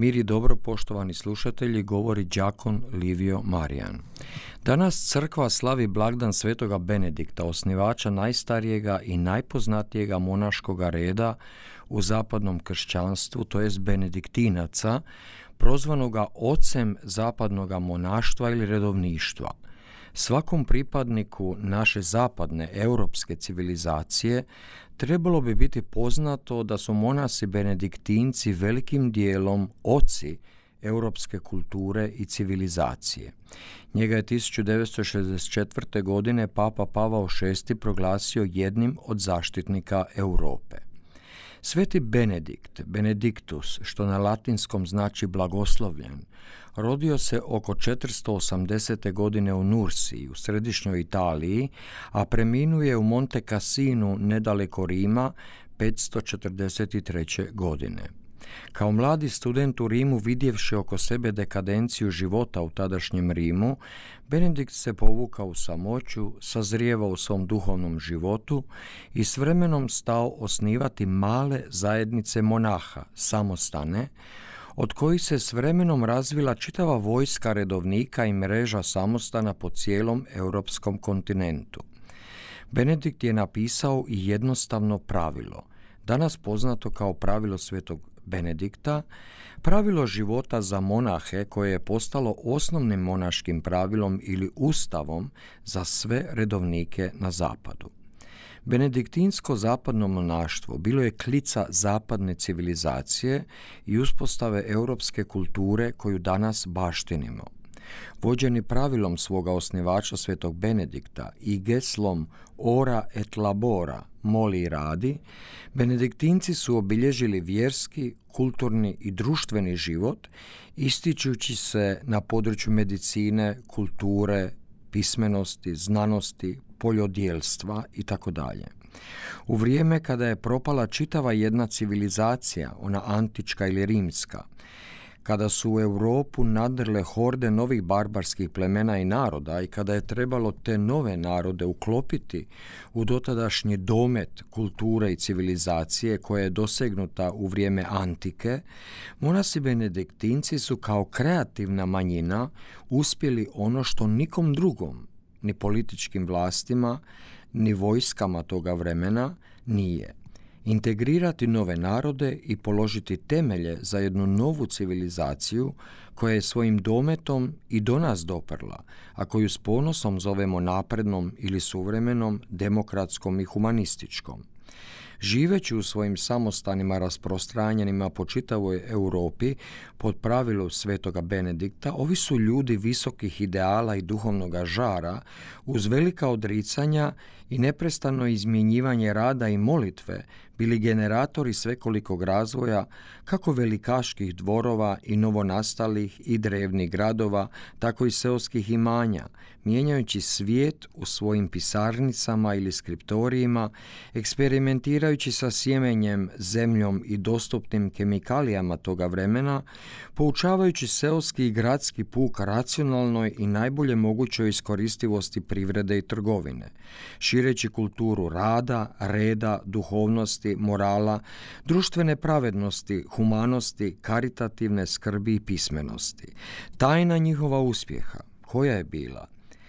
Mir i dobro poštovani slušatelji, govori đakon Livio Marijan. Danas crkva slavi blagdan svetoga Benedikta, osnivača najstarijega i najpoznatijega monaškoga reda u zapadnom kršćanstvu, to jest Benediktinaca, prozvanoga ocem zapadnoga monaštva ili redovništva. Svakom pripadniku naše zapadne europske civilizacije trebalo bi biti poznato da su monasi benediktinci velikim dijelom oci europske kulture i civilizacije. Njega je 1964. godine Papa Pavao VI proglasio jednim od zaštitnika Europe. Sveti Benedikt, Benediktus, što na latinskom znači blagoslovljen, rodio se oko 480. godine u Nursi, u središnjoj Italiji, a preminuje u Monte Cassinu nedaleko Rima 543. godine. Kao mladi student u Rimu vidjevši oko sebe dekadenciju života u tadašnjem Rimu, Benedikt se povukao u samoću, sazrijevao u svom duhovnom životu i s vremenom stao osnivati male zajednice monaha, samostane, od kojih se s vremenom razvila čitava vojska redovnika i mreža samostana po cijelom europskom kontinentu. Benedikt je napisao i jednostavno pravilo, danas poznato kao pravilo svetog Benedikta, pravilo života za monahe koje je postalo osnovnim monaškim pravilom ili ustavom za sve redovnike na zapadu. Benediktinsko zapadno monaštvo bilo je klica zapadne civilizacije i uspostave europske kulture koju danas baštinimo. Vođeni pravilom svoga osnivača svetog Benedikta i geslom ora et labora, moli i radi, benediktinci su obilježili vjerski, kulturni i društveni život, ističući se na području medicine, kulture, pismenosti, znanosti, poljodjelstva i tako dalje. U vrijeme kada je propala čitava jedna civilizacija, ona antička ili rimska, kada su u Europu nadrle horde novih barbarskih plemena i naroda i kada je trebalo te nove narode uklopiti u dotadašnji domet kulture i civilizacije koja je dosegnuta u vrijeme antike, monasi benediktinci su kao kreativna manjina uspjeli ono što nikom drugom, ni političkim vlastima, ni vojskama toga vremena nije – integrirati nove narode i položiti temelje za jednu novu civilizaciju koja je svojim dometom i do nas doprla, a koju s ponosom zovemo naprednom ili suvremenom, demokratskom i humanističkom. Živeći u svojim samostanima rasprostranjenima po čitavoj Europi pod pravilu svetoga Benedikta, ovi su ljudi visokih ideala i duhovnoga žara uz velika odricanja i neprestano izmjenjivanje rada i molitve bili generatori svekolikog razvoja kako velikaških dvorova i novonastalih i drevnih gradova, tako i seoskih imanja, mijenjajući svijet u svojim pisarnicama ili skriptorijima, eksperimentira ći sa sjemenjem, zemljom i dostupnim kemikalijama toga vremena, poučavajući seoski i gradski puk racionalnoj i najbolje mogućoj iskoristivosti privrede i trgovine, šireći kulturu rada, reda, duhovnosti, morala, društvene pravednosti, humanosti, karitativne skrbi i pismenosti. Tajna njihova uspjeha, koja je bila?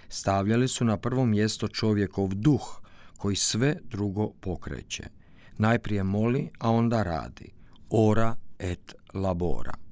Stavljali su na prvo mjesto čovjekov duh, koji sve drugo pokreće. Najprije moli, a onda radi. Ora et labora.